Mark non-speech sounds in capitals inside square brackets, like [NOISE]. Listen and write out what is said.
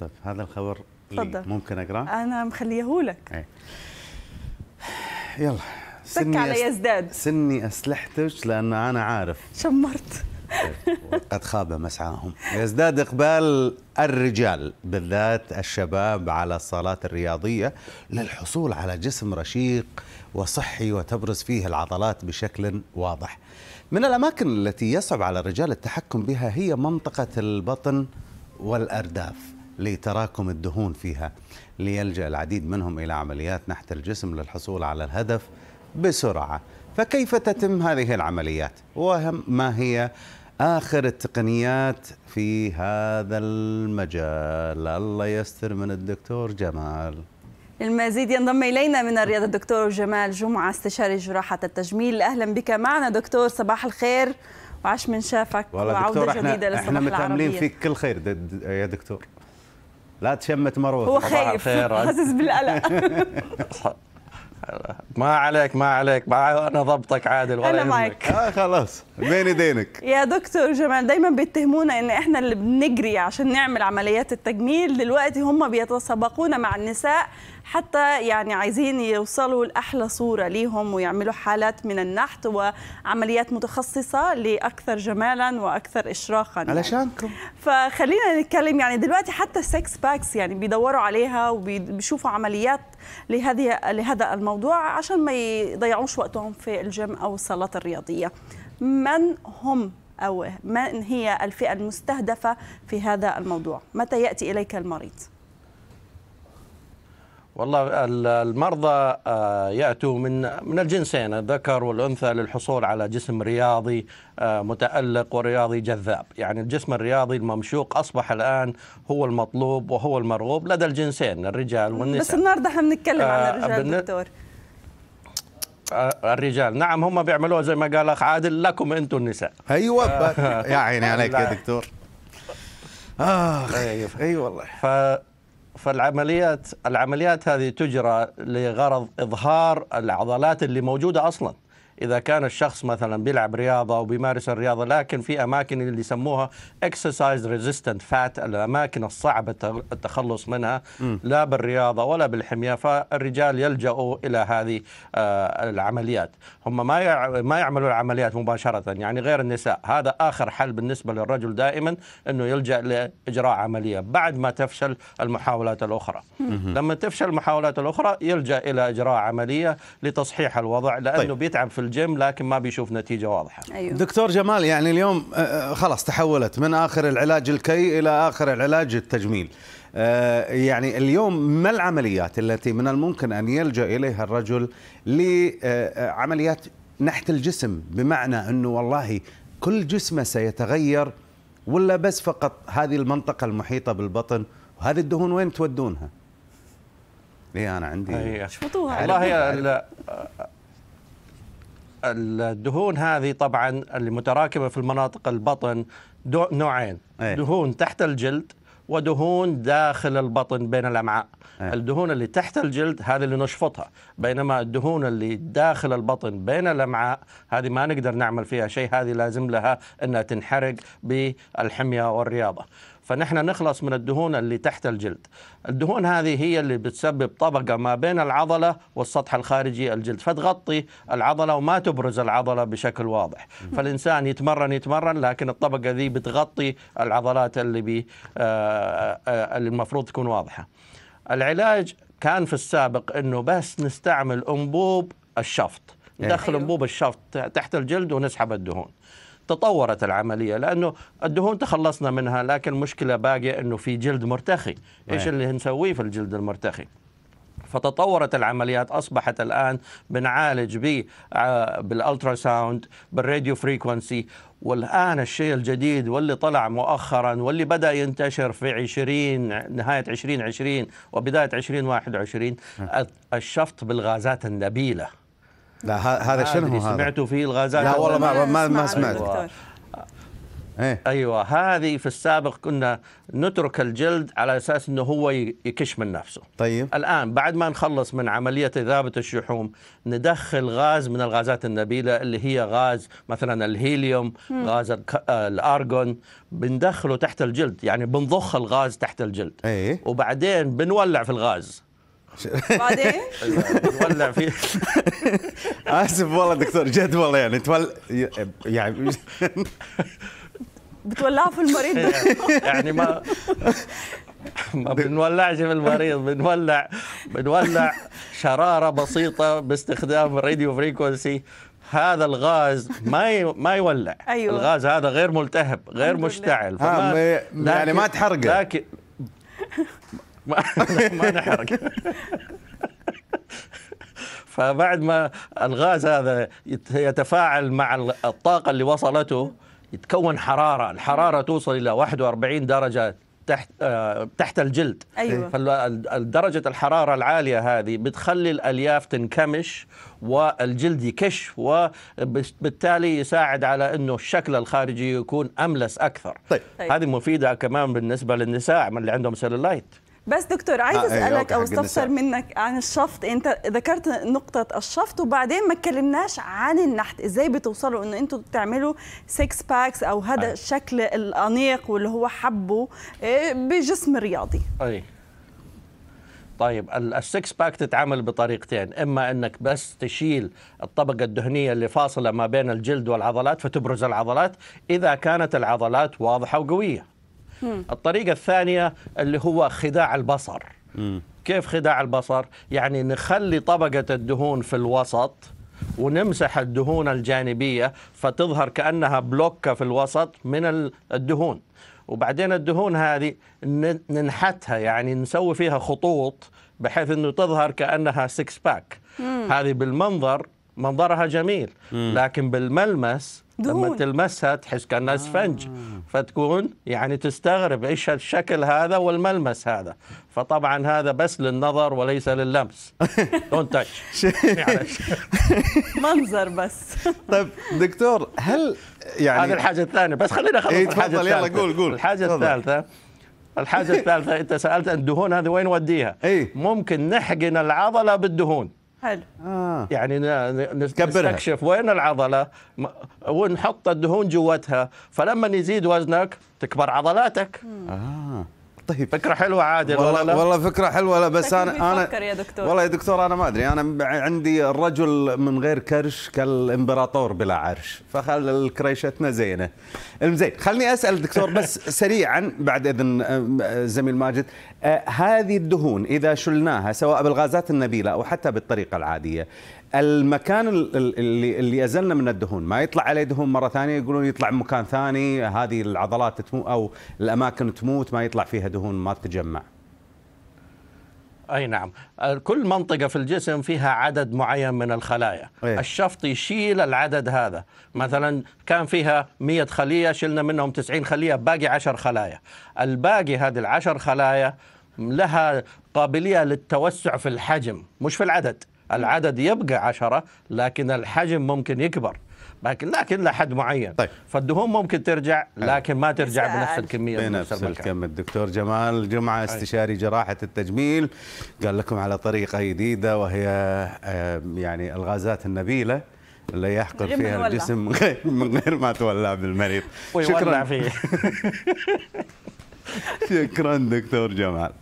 طيب هذا الخبر تفضل ممكن اقراه؟ انا مخليهولك ايه يلا سك على يزداد سني اسلحتك لان انا عارف شمرت طيب، قد خاب مسعاهم يزداد إقبال الرجال بالذات الشباب على الصالات الرياضية للحصول على جسم رشيق وصحي وتبرز فيه العضلات بشكل واضح من الأماكن التي يصعب على الرجال التحكم بها هي منطقة البطن والأرداف لتراكم الدهون فيها ليلجأ العديد منهم إلى عمليات نحت الجسم للحصول على الهدف بسرعة فكيف تتم هذه العمليات وما هي آخر التقنيات في هذا المجال الله يستر من الدكتور جمال المزيد ينضم إلينا من الرياض الدكتور جمال جمعة استشاري جراحة التجميل أهلا بك معنا دكتور صباح الخير وعش من شافك وعودة احنا جديدة للصباح احنا متأملين فيك كل خير يا دكتور لا تشمت مروه هو خايف [LAUGHS] حاسس بالقلق [LAUGHS] ما عليك ما عليك ما انا ضبطك عادل ولا انا معك آه خلاص بين ايدينك [LAUGHS] يا دكتور جمال دايما بيتهمونا ان احنا اللي بنجري عشان نعمل عمليات التجميل دلوقتي هم بيتسابقونا مع النساء حتى يعني عايزين يوصلوا لأحلى صورة ليهم ويعملوا حالات من النحت وعمليات متخصصة لأكثر جمالا وأكثر إشراقا يعني. علشانكم يعني. فخلينا نتكلم يعني دلوقتي حتى السكس باكس يعني بيدوروا عليها وبيشوفوا عمليات لهذه لهذا الموضوع عشان ما يضيعوش وقتهم في الجيم أو الصالات الرياضية من هم أو من هي الفئة المستهدفة في هذا الموضوع متى يأتي إليك المريض؟ والله المرضى آه، ياتوا من من الجنسين الذكر والانثى للحصول على جسم رياضي آه، متالق ورياضي جذاب، يعني الجسم الرياضي الممشوق اصبح الان هو المطلوب وهو المرغوب لدى الجنسين الرجال والنساء. بس النهارده احنا بنتكلم عن آه، الرجال دكتور. الرجال نعم هم بيعملوها زي ما قال اخ عادل لكم انتم النساء ايوه يا عيني عليك يا [LAUGHS] دكتور اخ طيب. اي أيوة والله ف... فالعمليات العمليات هذه تجرى لغرض اظهار العضلات اللي موجوده اصلا اذا كان الشخص مثلا بيلعب رياضه وبيمارس الرياضه لكن في اماكن اللي يسموها اكسرسايز ريزيستنت فات الاماكن الصعبه التخلص منها لا بالرياضه ولا بالحميه فالرجال يلجؤوا الى هذه آه، العمليات هم ما ما يعملوا العمليات مباشره يعني غير النساء هذا اخر حل بالنسبه للرجل دائما انه يلجا لاجراء عمليه بعد ما تفشل المحاولات الاخرى لما تفشل المحاولات الاخرى يلجا الى اجراء عمليه لتصحيح الوضع لانه طيب. بيتعب في الجيم لكن ما بيشوف نتيجه واضحه أيوه. دكتور جمال يعني اليوم آه، آه، خلاص تحولت من اخر العلاج الكي الى اخر العلاج التجميل آه، يعني اليوم ما العمليات التي من الممكن ان يلجا اليها الرجل لعمليات نحت الجسم بمعنى انه والله كل جسمه سيتغير ولا بس فقط هذه المنطقه المحيطه بالبطن وهذه الدهون وين تودونها؟ ليه انا عندي شفتوها؟ والله الدهون هذه طبعا المتراكمة في المناطق البطن نوعين إيه. دهون تحت الجلد ودهون داخل البطن بين الامعاء أيه. الدهون اللي تحت الجلد هذه اللي نشفطها بينما الدهون اللي داخل البطن بين الامعاء هذه ما نقدر نعمل فيها شيء هذه لازم لها انها تنحرق بالحميه والرياضه فنحن نخلص من الدهون اللي تحت الجلد الدهون هذه هي اللي بتسبب طبقة ما بين العضلة والسطح الخارجي الجلد فتغطي العضلة وما تبرز العضلة بشكل واضح فالإنسان يتمرن يتمرن لكن الطبقة ذي بتغطي العضلات اللي, بي آه، آه، اللي المفروض تكون واضحة العلاج كان في السابق أنه بس نستعمل أنبوب الشفط ندخل أيوه. انبوب الشفط تحت الجلد ونسحب الدهون تطورت العمليه لانه الدهون تخلصنا منها لكن المشكله باقيه انه في جلد مرتخي ايش اللي نسويه في الجلد المرتخي فتطورت العمليات اصبحت الان بنعالج ب آه، بالالترا ساوند بالراديو فريكونسي والآن الشيء الجديد واللي طلع مؤخرا واللي بدأ ينتشر في 20 نهاية 2020 وبداية 2021 نعم. الشفط بالغازات النبيلة لا هذا شنو هذا؟ سمعتوا فيه الغازات لا والله ما ما, ما سمعت أيوة. ايه ايوه هذه في السابق كنا نترك الجلد على اساس انه هو يكش من نفسه طيب الان بعد ما نخلص من عمليه اذابه الشحوم ندخل غاز من الغازات النبيله اللي هي غاز مثلا الهيليوم مم. غاز آه، الارجون بندخله تحت الجلد يعني بنضخ الغاز تحت الجلد ايه وبعدين بنولع في الغاز بعدين تولع فيه [LAUGHS] اسف والله دكتور جد والله يعني تولع يعني بتولع في المريض [LAUGHS] يعني ما ما بنولعش في المريض بنولع بنولع شراره بسيطه باستخدام الراديو فريكونسي هذا الغاز ما ما يولع أيوة. الغاز هذا غير ملتهب غير مشتعل آه، فما... يعني ما تحرقه لكن ما [LAUGHS] ما نحرق فبعد ما الغاز هذا يتفاعل مع الطاقة اللي وصلته يتكون حرارة الحرارة توصل إلى 41 درجة تحت آه تحت الجلد أيوة. فدرجة الحرارة العالية هذه بتخلي الألياف تنكمش والجلد يكش وبالتالي يساعد على أنه الشكل الخارجي يكون أملس أكثر طيب. طيب. هذه مفيدة كمان بالنسبة للنساء من اللي عندهم سيلولايت بس دكتور عايز آه، إيه، اسالك او استفسر منك عن الشفط انت ذكرت نقطه الشفط وبعدين ما اتكلمناش عن النحت ازاي بتوصلوا ان انتوا تعملوا 6 باكس او هذا آه. الشكل الانيق واللي هو حبه آه، بجسم رياضي اي طيب السكس باك تتعامل بطريقتين اما انك بس تشيل الطبقه الدهنيه اللي فاصله ما بين الجلد والعضلات فتبرز العضلات اذا كانت العضلات واضحه وقويه الطريقة الثانية اللي هو خداع البصر كيف خداع البصر؟ يعني نخلي طبقة الدهون في الوسط ونمسح الدهون الجانبية فتظهر كأنها بلوكة في الوسط من الدهون وبعدين الدهون هذه ننحتها يعني نسوي فيها خطوط بحيث انه تظهر كانها سكس باك هذه بالمنظر منظرها جميل مم. لكن بالملمس لما تلمسها تحس كانها اسفنج آه. فتكون يعني تستغرب ايش الشكل هذا والملمس هذا فطبعا هذا بس للنظر وليس لللمس دونت [LAUGHS] تاتش [LAUGHS] منظر بس [LAUGHS] طيب دكتور هل يعني هذه الحاجه الثانيه بس خلينا نخلص إيه الحاجه الثالثه يلا قول قول الحاجه الثالثه الحاجه الثالثه انت سالت الدهون هذه وين نوديها؟ أي. ممكن نحقن العضله بالدهون حلو آه. يعني نستكشف وين العضله ونحط الدهون جوتها فلما يزيد وزنك تكبر عضلاتك آه. طيب فكره حلوه عادل والله ولا والله فكره حلوه لا بس انا انا يا دكتور. والله يا دكتور انا ما ادري انا عندي الرجل من غير كرش كالامبراطور بلا عرش فخل الكريشتنا زينه زين خلني اسال دكتور بس [LAUGHS] سريعا بعد اذن زميل ماجد آه هذه الدهون اذا شلناها سواء بالغازات النبيله او حتى بالطريقه العاديه المكان اللي اللي ازلنا من الدهون ما يطلع عليه دهون مره ثانيه يقولون يطلع مكان ثاني هذه العضلات تموت او الاماكن تموت ما يطلع فيها دهون ما تتجمع. اي نعم آه، كل منطقه في الجسم فيها عدد معين من الخلايا أيه. الشفط يشيل العدد هذا مثلا كان فيها 100 خليه شلنا منهم 90 خليه باقي 10 خلايا الباقي هذه العشر خلايا لها قابليه للتوسع في الحجم مش في العدد العدد يبقى عشرة لكن الحجم ممكن يكبر لكن لكن لحد معين طيب. فالدهون ممكن ترجع لكن ما ترجع بنفس الكميه بنفس الكم الدكتور جمال جمعه استشاري جراحه التجميل قال لكم على طريقه جديده وهي يعني الغازات النبيله اللي يحقر فيها ولا. الجسم من [LAUGHS] غير, من غير ما تولع بالمريض شكرا فيه [LAUGHS] شكرا دكتور جمال